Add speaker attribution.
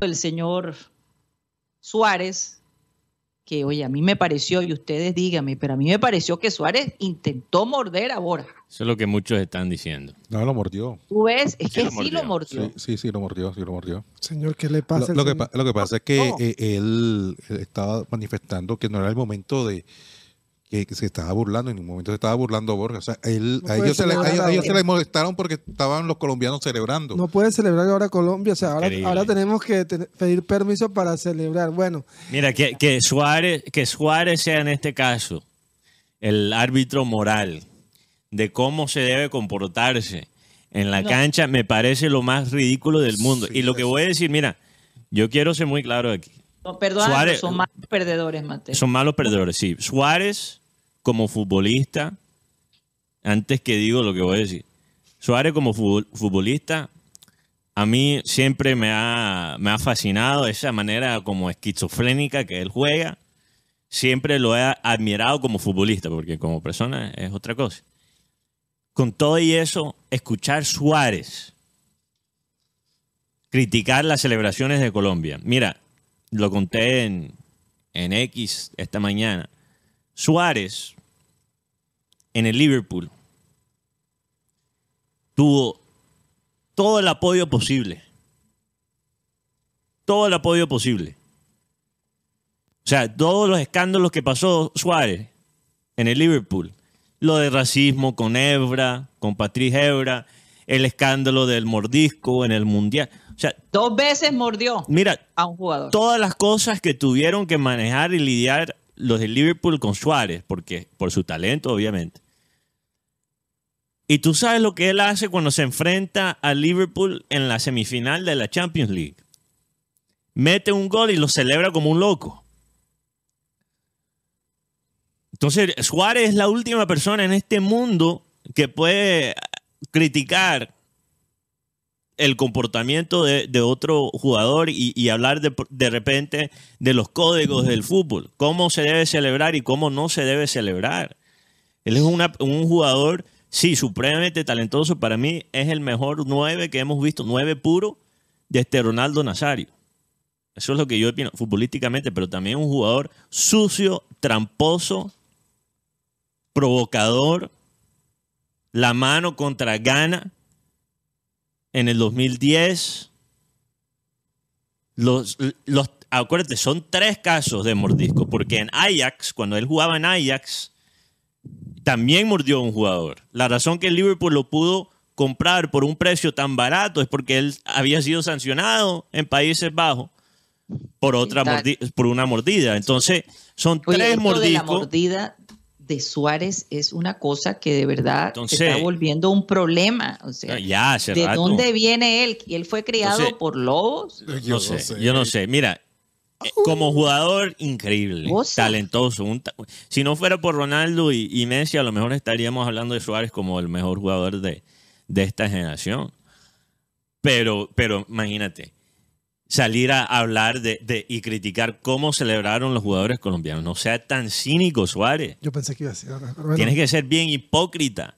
Speaker 1: el señor Suárez, que oye, a mí me pareció, y ustedes díganme, pero a mí me pareció que Suárez intentó morder a Borja. Eso es lo que muchos están diciendo. No, lo mordió. Tú ves, es que sí lo mordió. Sí, sí, lo mordió, sí lo mordió. Señor, ¿qué le pasa? Lo, que, pasa es que eh, él estaba manifestando que no era el momento de, que, se estaba burlando, en ningún momento se estaba burlando Borges. a ellos, se le, molestaron porque estaban los colombianos celebrando. No puede celebrar ahora Colombia, o sea, ahora, tenemos que pedir permiso para celebrar. Bueno. Mira, que, Suárez, que Suárez sea en este caso el árbitro moral de cómo se debe comportarse en la cancha, me parece lo más ridículo del mundo. y lo que voy a decir, mira, yo quiero ser muy claro aquí perdón, son malos perdedores, Son malos perdedores, sí. Suárez, como futbolista, antes que digo lo que voy a decir, Suárez como futbolista, a mí siempre me ha, me ha fascinado esa manera como esquizofrénica que él juega. Siempre lo he admirado como futbolista, porque como persona es otra cosa. Con todo y eso, escuchar Suárez criticar las celebraciones de Colombia. Mira, lo conté en, en X esta mañana. Suárez en el Liverpool tuvo todo el apoyo posible. Todo el apoyo posible. O sea, todos los escándalos que pasó Suárez en el Liverpool, lo de racismo con Ebra, con Patrice Ebra, el escándalo del mordisco en el Mundial. Dos veces mordió a un jugador. Todas las cosas que tuvieron que manejar y lidiar los de Liverpool con Suárez, porque por su talento, obviamente. Y tú sabes lo que él hace cuando se enfrenta a Liverpool en la semifinal de la Champions League. Mete un gol y lo celebra como un loco. Entonces, Suárez es la última persona en este mundo que puede criticar el comportamiento de, otro jugador y, hablar de, repente de los códigos del fútbol, cómo se debe celebrar y cómo no se debe celebrar. Él es un jugador, sí, supremamente talentoso. Para mí es el mejor nueve que hemos visto, nueve puro, de este Ronaldo Nazario. Eso es lo que yo opino futbolísticamente, pero también un jugador sucio, tramposo, provocador, la mano contra gana en el 2010. Los, los, acuérdate, son tres casos de mordisco, porque en Ajax, cuando él jugaba en Ajax, también mordió a un jugador. La razón que el Liverpool lo pudo comprar por un precio tan barato es porque él había sido sancionado en Países Bajos por otra por una mordida. Entonces, son tres mordiscos de Suárez es una cosa que de verdad se está volviendo un problema. O sea, ah, ya ¿de dónde viene él? ¿Y él fue criado por lobos? Yo no, sé, yo no Mira, eh, como jugador increíble, talentoso. si no fuera por Ronaldo y, Messi, a lo mejor estaríamos hablando de Suárez como el mejor jugador de, de esta generación. Pero, pero imagínate, salir a hablar de, y criticar cómo celebraron los jugadores colombianos. No sea tan cínico, Suárez. Yo pensé que iba a ser. Tienes que ser bien hipócrita.